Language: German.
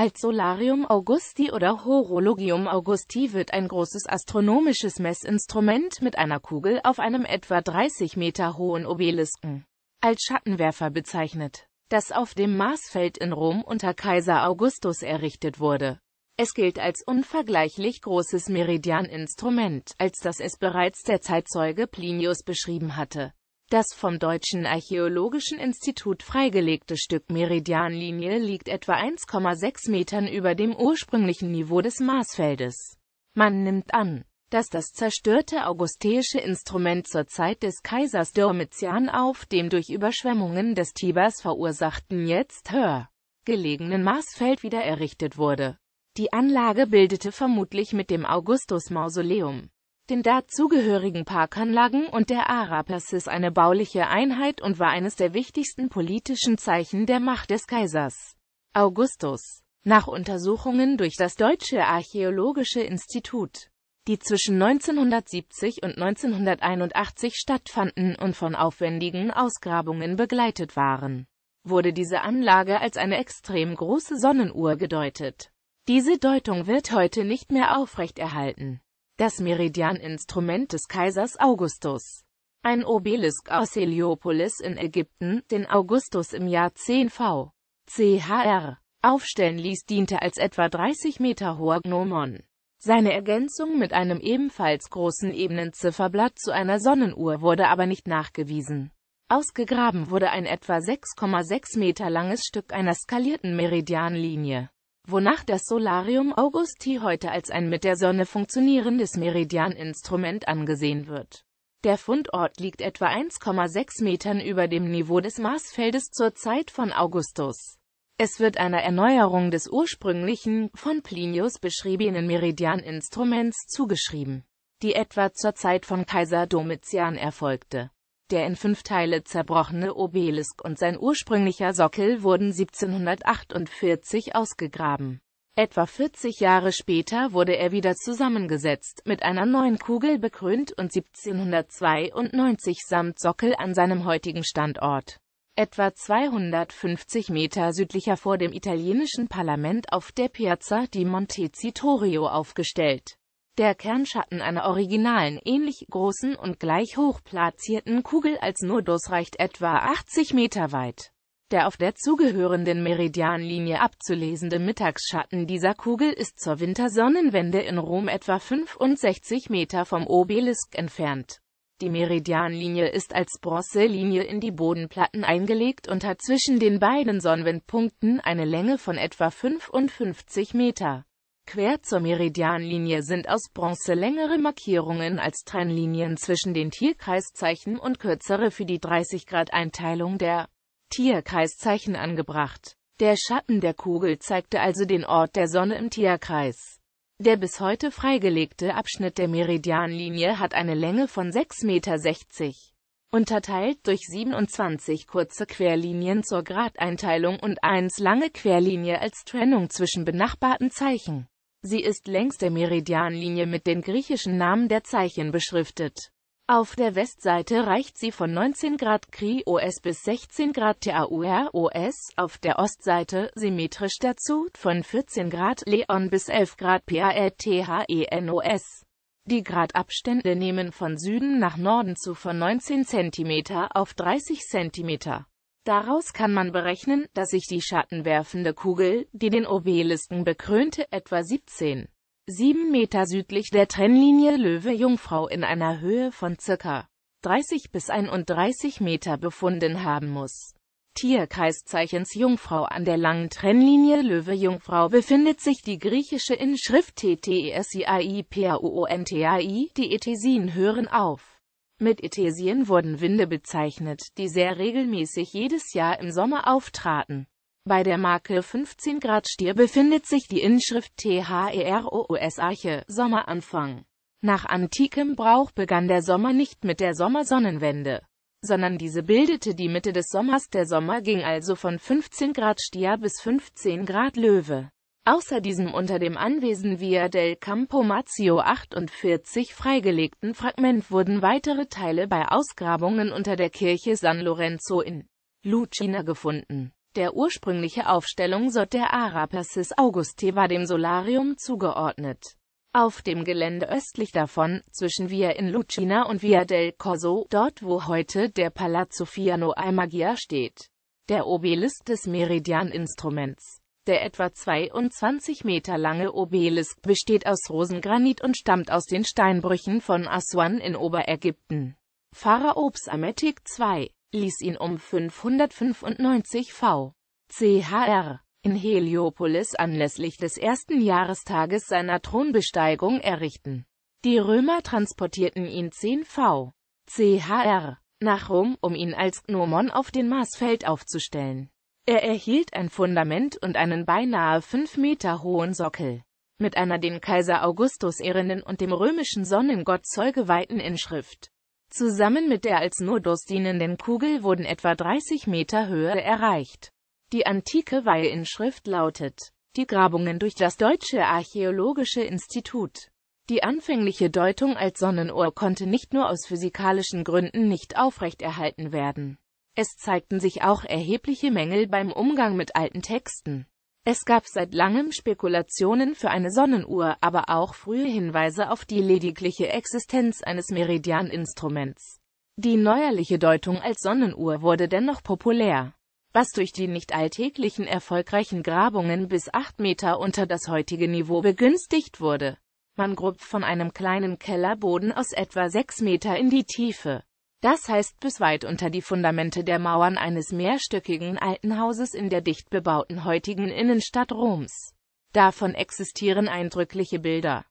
Als Solarium Augusti oder Horologium Augusti wird ein großes astronomisches Messinstrument mit einer Kugel auf einem etwa 30 Meter hohen Obelisken als Schattenwerfer bezeichnet, das auf dem Marsfeld in Rom unter Kaiser Augustus errichtet wurde. Es gilt als unvergleichlich großes Meridianinstrument, als das es bereits der Zeitzeuge Plinius beschrieben hatte. Das vom Deutschen Archäologischen Institut freigelegte Stück Meridianlinie liegt etwa 1,6 Metern über dem ursprünglichen Niveau des Marsfeldes. Man nimmt an, dass das zerstörte augustäische Instrument zur Zeit des Kaisers Domitian auf dem durch Überschwemmungen des Tibers verursachten jetzt höher gelegenen Marsfeld wieder errichtet wurde. Die Anlage bildete vermutlich mit dem Augustus-Mausoleum den dazugehörigen Parkanlagen und der Arapersis eine bauliche Einheit und war eines der wichtigsten politischen Zeichen der Macht des Kaisers. Augustus. Nach Untersuchungen durch das Deutsche Archäologische Institut, die zwischen 1970 und 1981 stattfanden und von aufwendigen Ausgrabungen begleitet waren, wurde diese Anlage als eine extrem große Sonnenuhr gedeutet. Diese Deutung wird heute nicht mehr aufrechterhalten das Meridianinstrument des Kaisers Augustus. Ein Obelisk aus Heliopolis in Ägypten, den Augustus im Jahr 10 v. chr. aufstellen ließ, diente als etwa 30 Meter hoher Gnomon. Seine Ergänzung mit einem ebenfalls großen ebenen Zifferblatt zu einer Sonnenuhr wurde aber nicht nachgewiesen. Ausgegraben wurde ein etwa 6,6 Meter langes Stück einer skalierten Meridianlinie wonach das Solarium Augusti heute als ein mit der Sonne funktionierendes Meridianinstrument angesehen wird. Der Fundort liegt etwa 1,6 Metern über dem Niveau des Marsfeldes zur Zeit von Augustus. Es wird einer Erneuerung des ursprünglichen, von Plinius beschriebenen Meridianinstruments zugeschrieben, die etwa zur Zeit von Kaiser Domitian erfolgte der in fünf Teile zerbrochene Obelisk und sein ursprünglicher Sockel wurden 1748 ausgegraben. Etwa 40 Jahre später wurde er wieder zusammengesetzt, mit einer neuen Kugel bekrönt und 1792 samt Sockel an seinem heutigen Standort. Etwa 250 Meter südlicher vor dem italienischen Parlament auf der Piazza di Montecitorio aufgestellt der Kernschatten einer originalen, ähnlich großen und gleich hoch platzierten Kugel als Nodus reicht etwa 80 Meter weit. Der auf der zugehörenden Meridianlinie abzulesende Mittagsschatten dieser Kugel ist zur Wintersonnenwende in Rom etwa 65 Meter vom Obelisk entfernt. Die Meridianlinie ist als Bronzelinie in die Bodenplatten eingelegt und hat zwischen den beiden Sonnenwindpunkten eine Länge von etwa 55 Meter. Quer zur Meridianlinie sind aus Bronze längere Markierungen als Trennlinien zwischen den Tierkreiszeichen und kürzere für die 30-Grad-Einteilung der Tierkreiszeichen angebracht. Der Schatten der Kugel zeigte also den Ort der Sonne im Tierkreis. Der bis heute freigelegte Abschnitt der Meridianlinie hat eine Länge von 6,60 Meter, unterteilt durch 27 kurze Querlinien zur Gradeinteilung und 1 lange Querlinie als Trennung zwischen benachbarten Zeichen. Sie ist längs der Meridianlinie mit den griechischen Namen der Zeichen beschriftet. Auf der Westseite reicht sie von 19 Grad OS bis 16 Grad OS, auf der Ostseite, symmetrisch dazu, von 14 Grad LEON bis 11 Grad PARTHENOS. Die Gradabstände nehmen von Süden nach Norden zu von 19 cm auf 30 cm. Daraus kann man berechnen, dass sich die schattenwerfende Kugel, die den Obelisken bekrönte, etwa 17. 7 Meter südlich der Trennlinie Löwe-Jungfrau in einer Höhe von ca. 30 bis 31 Meter befunden haben muss. Tierkreiszeichens Jungfrau An der langen Trennlinie Löwe-Jungfrau befindet sich die griechische Inschrift TTESIAI PAUONTAI, die Ethesien hören auf. Mit Ethesien wurden Winde bezeichnet, die sehr regelmäßig jedes Jahr im Sommer auftraten. Bei der Marke 15 Grad Stier befindet sich die Inschrift THEROUS Arche, Sommeranfang. Nach antikem Brauch begann der Sommer nicht mit der Sommersonnenwende, sondern diese bildete die Mitte des Sommers. Der Sommer ging also von 15 Grad Stier bis 15 Grad Löwe außer diesem unter dem Anwesen Via del Campo Marzio 48 freigelegten Fragment wurden weitere Teile bei Ausgrabungen unter der Kirche San Lorenzo in Lucina gefunden. Der ursprüngliche Aufstellung Sot der Arapacis Augusti war dem Solarium zugeordnet. Auf dem Gelände östlich davon, zwischen Via in Lucina und Via del Corso, dort wo heute der Palazzo Fiano Almagia steht. Der Obelisk des Meridian-Instruments. Der etwa 22 Meter lange Obelisk besteht aus Rosengranit und stammt aus den Steinbrüchen von Aswan in Oberägypten. Pharao Psametik II ließ ihn um 595 v. chr. in Heliopolis anlässlich des ersten Jahrestages seiner Thronbesteigung errichten. Die Römer transportierten ihn 10 v. chr. nach Rom, um ihn als Gnomon auf den Marsfeld aufzustellen. Er erhielt ein Fundament und einen beinahe fünf Meter hohen Sockel mit einer den Kaiser Augustus ehrenden und dem römischen Sonnengott Zeug geweihten Inschrift. Zusammen mit der als Nodus dienenden Kugel wurden etwa 30 Meter Höhe erreicht. Die antike Weihinschrift lautet Die Grabungen durch das Deutsche Archäologische Institut. Die anfängliche Deutung als Sonnenohr konnte nicht nur aus physikalischen Gründen nicht aufrechterhalten werden. Es zeigten sich auch erhebliche Mängel beim Umgang mit alten Texten. Es gab seit langem Spekulationen für eine Sonnenuhr, aber auch frühe Hinweise auf die ledigliche Existenz eines Meridianinstruments. Die neuerliche Deutung als Sonnenuhr wurde dennoch populär, was durch die nicht alltäglichen erfolgreichen Grabungen bis acht Meter unter das heutige Niveau begünstigt wurde. Man grub von einem kleinen Kellerboden aus etwa sechs Meter in die Tiefe. Das heißt bis weit unter die Fundamente der Mauern eines mehrstöckigen alten Hauses in der dicht bebauten heutigen Innenstadt Roms. Davon existieren eindrückliche Bilder.